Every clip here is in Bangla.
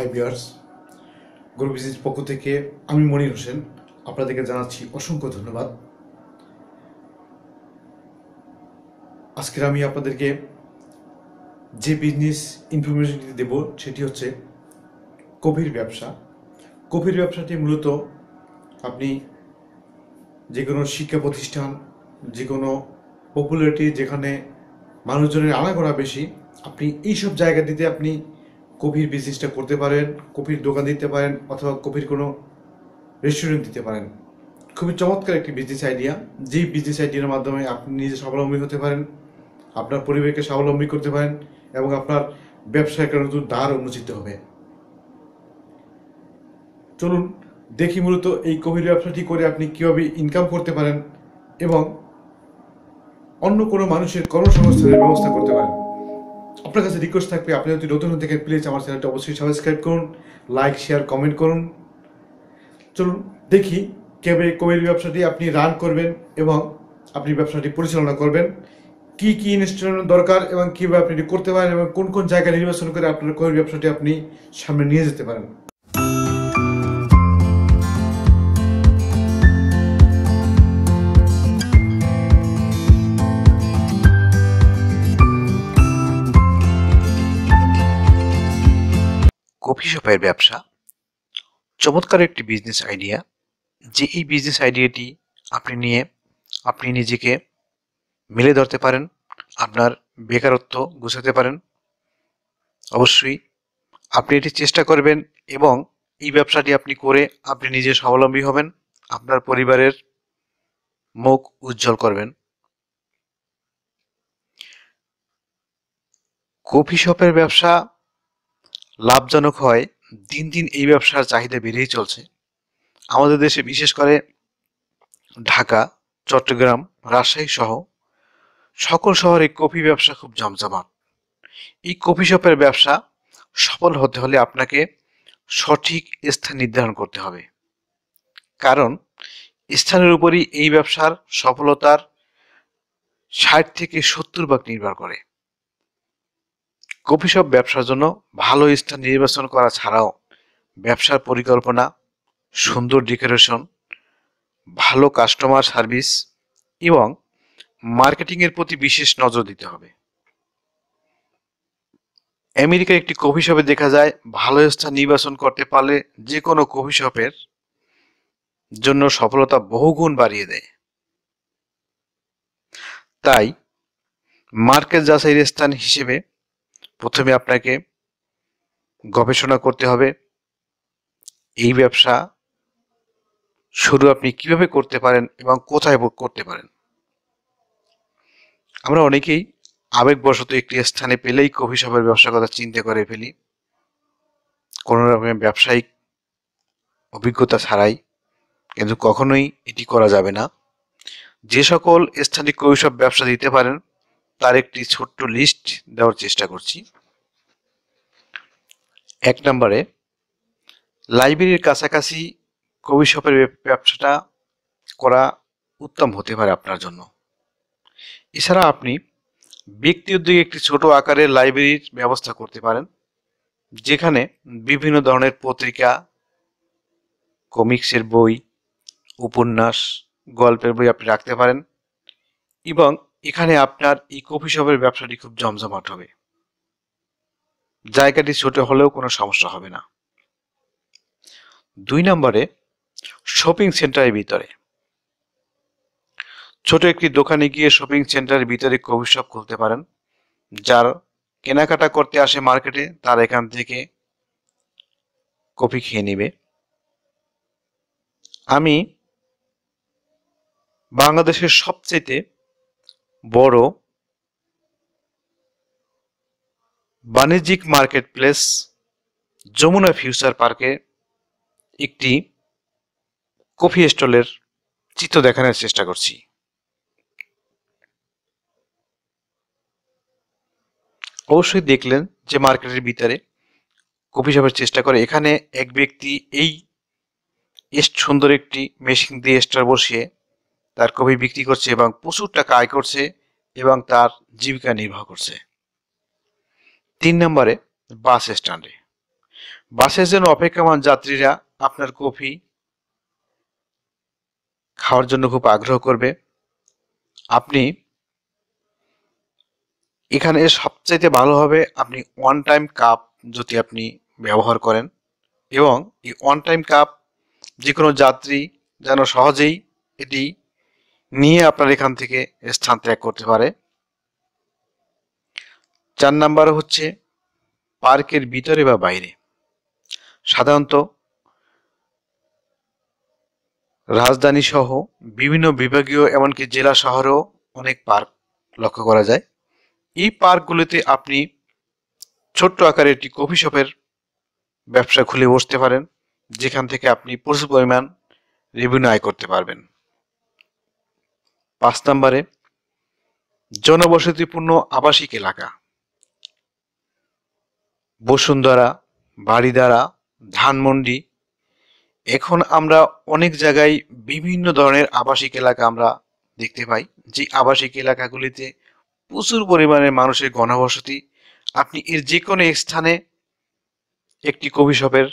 হাই গ্রুপ বিজনেস পক্ষ থেকে আমি মনির হোসেন আপনাদেরকে জানাচ্ছি অসংখ্য ধন্যবাদ আজকের আমি আপনাদেরকে যে বিজনেস ইনফরমেশন দেব সেটি হচ্ছে কফির ব্যবসা কফির ব্যবসাটি মূলত আপনি যে কোনো শিক্ষা প্রতিষ্ঠান যে কোনো পপুলারিটি যেখানে মানুষজনের আনাগোড়া বেশি আপনি এইসব জায়গাটিতে আপনি কফির বিজনেসটা করতে পারেন কফির দোকান দিতে পারেন অথবা কফির কোনো রেস্টুরেন্ট দিতে পারেন খুবই চমৎকার একটি বিজনেস আইডিয়া যেই বিজনেস আইডিয়ার মাধ্যমে আপনি নিজে স্বাবলম্বী হতে পারেন আপনার পরিবারকে স্বাবলম্বী করতে পারেন এবং আপনার ব্যবসায় একটা নতুন দ্বার উন্মোচিত হবে চলুন দেখি মূলত এই কবির ব্যবসাটি করে আপনি কীভাবে ইনকাম করতে পারেন এবং অন্য কোনো মানুষের কর্মসংস্থানের ব্যবস্থা করতে পারেন আপনার কাছে রিকোয়েস্ট থাকবে আপনি যদি নতুন থেকে প্লিজ আমার চ্যানেলটা অবশ্যই সাবস্ক্রাইব করুন লাইক শেয়ার কমেন্ট করুন চলুন দেখি কেবে কোভিড ব্যবসাটি আপনি রান করবেন এবং আপনি ব্যবসাটি পরিচালনা করবেন কি কি ইনস্টলমেন্ট দরকার এবং কীভাবে আপনি করতে পারেন এবং কোন কোন জায়গায় নির্বাচন করে আপনার কোভিড ব্যবসাটি আপনি সামনে নিয়ে যেতে পারেন কফি শপের ব্যবসা চমৎকার একটি বিজনেস আইডিয়া যে এই বিজনেস আইডিয়াটি আপনি নিয়ে আপনি নিজেকে মেলে ধরতে পারেন আপনার বেকারত্ব গুছাতে পারেন অবশ্যই আপনি এটি চেষ্টা করবেন এবং এই ব্যবসাটি আপনি করে আপনি নিজে স্বাবলম্বী হবেন আপনার পরিবারের মুখ উজ্জ্বল করবেন কফি শপের ব্যবসা লাভজনক হয় দিন দিন এই ব্যবসার চাহিদা বেড়েই চলছে আমাদের দেশে বিশেষ করে ঢাকা চট্টগ্রাম রাজশাহী সহ সকল শহরে কফি ব্যবসা খুব জমজমাট এই কফি শপের ব্যবসা সফল হতে হলে আপনাকে সঠিক স্থান নির্ধারণ করতে হবে কারণ স্থানের উপরই এই ব্যবসার সফলতার ষাট থেকে সত্তর ভাগ নির্ভর করে কফি শপ ব্যবসার জন্য ভালো স্থান নির্বাচন করা ছাড়াও ব্যবসার পরিকল্পনা সুন্দর ডেকোরেশন ভালো কাস্টমার সার্ভিস এবং মার্কেটিংয়ের প্রতি বিশেষ নজর দিতে হবে আমেরিকার একটি কফি শপে দেখা যায় ভালো স্থান নির্বাচন করতে পারলে যে কোনো কফি শপের জন্য সফলতা বহুগুণ বাড়িয়ে দেয় তাই মার্কেট যাচাইয়ের স্থান হিসেবে প্রথমে আপনাকে গবেষণা করতে হবে এই ব্যবসা শুরু আপনি কিভাবে করতে পারেন এবং কোথায় করতে পারেন আমরা অনেকেই আবেগবশত একটি স্থানে পেলেই কফি শপের ব্যবসার কথা চিন্তা করে ফেলি কোনো রকমের ব্যবসায়িক অভিজ্ঞতা ছাড়াই কিন্তু কখনোই এটি করা যাবে না যে সকল স্থানে কফি ব্যবসা দিতে পারেন তার একটি ছোট্ট লিস্ট দেওয়ার চেষ্টা করছি এক নম্বরে লাইব্রেরির কাছাকাছি কবি শপের ব্যবসাটা করা উত্তম হতে পারে আপনার জন্য এছাড়া আপনি ব্যক্তি উদ্যোগে একটি ছোট আকারের লাইব্রেরির ব্যবস্থা করতে পারেন যেখানে বিভিন্ন ধরনের পত্রিকা কমিক্সের বই উপন্যাস গল্পের বই আপনি রাখতে পারেন এবং এখানে আপনার এই কফি শপের ব্যবসাটি খুব জমজমাট হবে জায়গাটি ছোট হলেও কোনো সমস্যা হবে না দুই নম্বরে শপিং সেন্টারের ভিতরে ছোট একটি দোকানে গিয়ে শপিং সেন্টারের ভিতরে কফি শপ খুলতে পারেন যার কেনাকাটা করতে আসে মার্কেটে তার এখান থেকে কফি খেয়ে নেবে আমি বাংলাদেশের সবচেয়ে বড় বাণিজ্যিক মার্কেট প্লেস যমুনা ফিউচার পার্কে একটি কফি স্টলের চিত্র দেখানোর চেষ্টা করছি অবশ্যই দেখলেন যে মার্কেটের ভিতরে কফি শপের চেষ্টা করে এখানে এক ব্যক্তি এই সুন্দর একটি মেশিন দিয়ে স্টার বসিয়ে তার কবি বিক্রি করছে এবং প্রচুর টাকা আয় করছে এবং তার জীবিকা নির্বাহ করছে তিন নম্বরে বাস স্ট্যান্ডে বাসের জন্য অপেক্ষামান যাত্রীরা আপনার কফি খাওয়ার জন্য খুব আগ্রহ করবে আপনি এখানে সবচাইতে ভালো হবে আপনি ওয়ান টাইম কাপ যদি আপনি ব্যবহার করেন এবং এই ওয়ান টাইম কাপ যে কোনো যাত্রী যেন সহজেই এটি নিয়ে আপনার এখান থেকে স্থান ত্যাগ করতে পারে চার নাম্বার হচ্ছে পার্কের ভিতরে বা বাইরে সাধারণত রাজধানী সহ বিভিন্ন বিভাগীয় এমনকি জেলা শহরেও অনেক পার্ক লক্ষ্য করা যায় এই পার্কগুলিতে আপনি ছোট্ট আকারে একটি কফি শপের ব্যবসা খুলে বসতে পারেন যেখান থেকে আপনি প্রচুর পরিমাণ রেভিনিউ আয় করতে পারবেন পাঁচ নম্বরে জনবসতিপূর্ণ আবাসিক এলাকা বসুন্ধরা বাড়িদারা ধানমন্ডি এখন আমরা অনেক জায়গায় বিভিন্ন ধরনের আবাসিক এলাকা আমরা দেখতে পাই যে আবাসিক এলাকাগুলিতে প্রচুর পরিমাণে মানুষের গণবসতি আপনি এর যে কোনো স্থানে একটি কবি শপের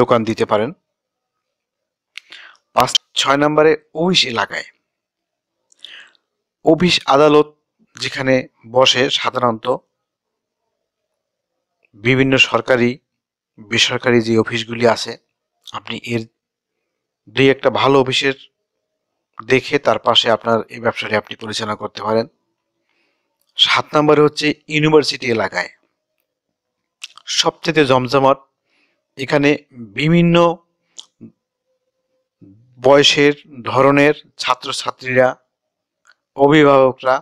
দোকান দিতে পারেন পাঁচ ছয় নম্বরে অফিস এলাকায় অফিস আদালত যেখানে বসে সাধারণত বিভিন্ন সরকারি বেসরকারি যে অফিসগুলি আছে আপনি এর দুই একটা ভালো অফিসের দেখে তার পাশে আপনার এই ব্যবসাটি আপনি পরিচালনা করতে পারেন সাত নম্বরে হচ্ছে ইউনিভার্সিটি এলাকায় সবচেয়ে জমজমাট এখানে বিভিন্ন বয়সের ধরনের ছাত্রছাত্রীরা অভিভাবকরা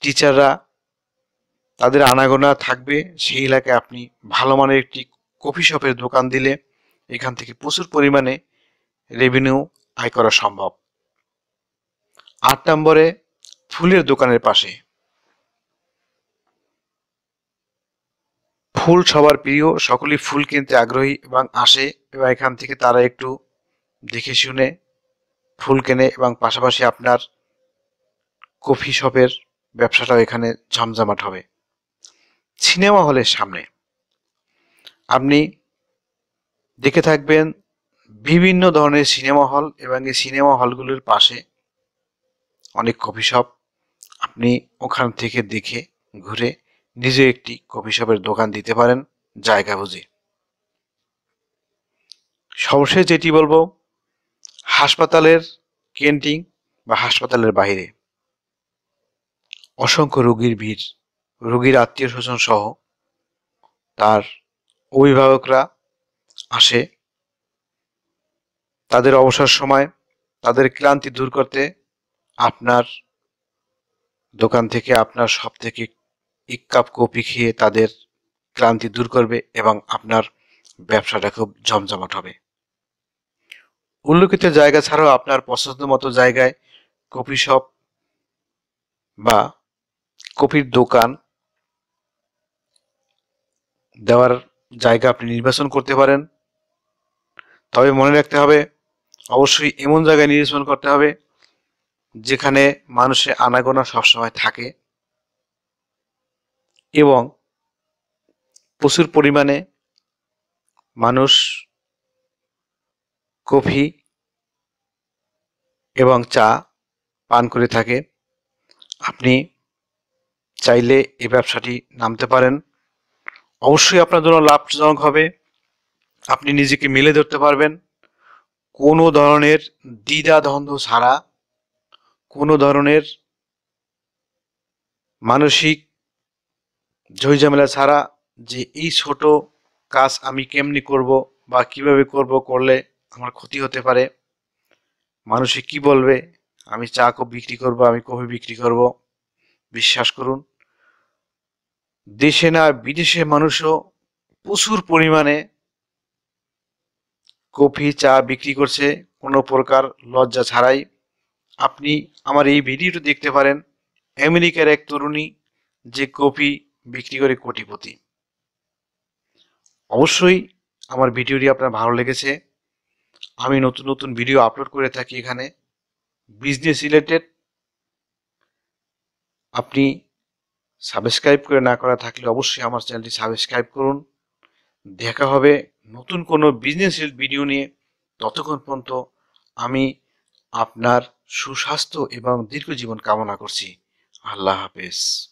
টিচাররা তাদের আনাগোনা থাকবে সেই এলাকায় আপনি ভালো মানের একটি কফি শপের দোকান দিলে এখান থেকে প্রচুর পরিমাণে রেভিনিউ আয় করা সম্ভব আট নম্বরে ফুলের দোকানের পাশে ফুল সবার প্রিয় সকলেই ফুল কিনতে আগ্রহী এবং আসে এবং এখান থেকে তারা একটু দেখে শুনে ফুল কেনে এবং পাশাপাশি আপনার কফি শপের ব্যবসাটাও এখানে ঝমঝমাট হবে সিনেমা হলের সামনে আপনি দেখে থাকবেন বিভিন্ন ধরনের সিনেমা হল এবং এই সিনেমা হলগুলোর পাশে অনেক কফি শপ আপনি ওখান থেকে দেখে ঘুরে নিজে একটি কফি শপের দোকান দিতে পারেন জায়গা বুঝে সবশেষ যেটি বলবো হাসপাতালের ক্যান্টিন বা হাসপাতালের বাইরে অসংখ্য রোগীর ভিড় রোগীর আত্মীয় স্বজন সহ তার অভিভাবকরা আসে তাদের অবসর সময় তাদের ক্লান্তি দূর করতে আপনার দোকান থেকে আপনার সব থেকে এক কাপ কপি খেয়ে তাদের ক্লান্তি দূর করবে এবং আপনার ব্যবসাটা খুব জমজমাট হবে উল্লেখিত জায়গা ছাড়াও আপনার পছন্দ মতো জায়গায় কপি শপ বা কপির দোকান দেওয়ার জায়গা আপনি নির্বাচন করতে পারেন তবে মনে রাখতে হবে অবশ্যই এমন জায়গায় নির্বাচন করতে হবে যেখানে মানুষের আনাগোনা সবসময় থাকে এবং প্রচুর পরিমাণে মানুষ কফি এবং চা পান করে থাকে আপনি চাইলে এই ব্যবসাটি নামতে পারেন অবশ্যই আপনার জন্য লাভজনক হবে আপনি নিজেকে মেলে ধরতে পারবেন কোনো ধরনের দ্বিধা দ্বন্দ্ব ছাড়া কোনো ধরনের মানসিক ঝামেলা ছাড়া যে এই ছোট কাজ আমি কেমনি করব বা কিভাবে করব করলে আমার ক্ষতি হতে পারে মানুষে কি বলবে আমি চা কফি বিক্রি করব আমি কফি বিক্রি করব বিশ্বাস করুন দেশে না বিদেশে মানুষও প্রচুর পরিমাণে কফি চা বিক্রি করছে কোনো প্রকার লজ্জা ছাড়াই আপনি আমার এই ভিডিওটি দেখতে পারেন আমেরিকার এক তরুণী যে কপি বিক্রি করে কোটিপতি অবশ্যই আমার ভিডিওটি আপনার ভালো লেগেছে আমি নতুন নতুন ভিডিও আপলোড করে থাকি এখানে বিজনেস রিলেটেড আপনি সাবস্ক্রাইব করে না করা থাকলে অবশ্যই আমার চ্যানেলটি সাবস্ক্রাইব করুন দেখা হবে নতুন কোনো বিজনেস ভিডিও নিয়ে ততক্ষণ পর্যন্ত আমি আপনার সুস্বাস্থ্য এবং দীর্ঘ জীবন কামনা করছি আল্লাহ হাফেজ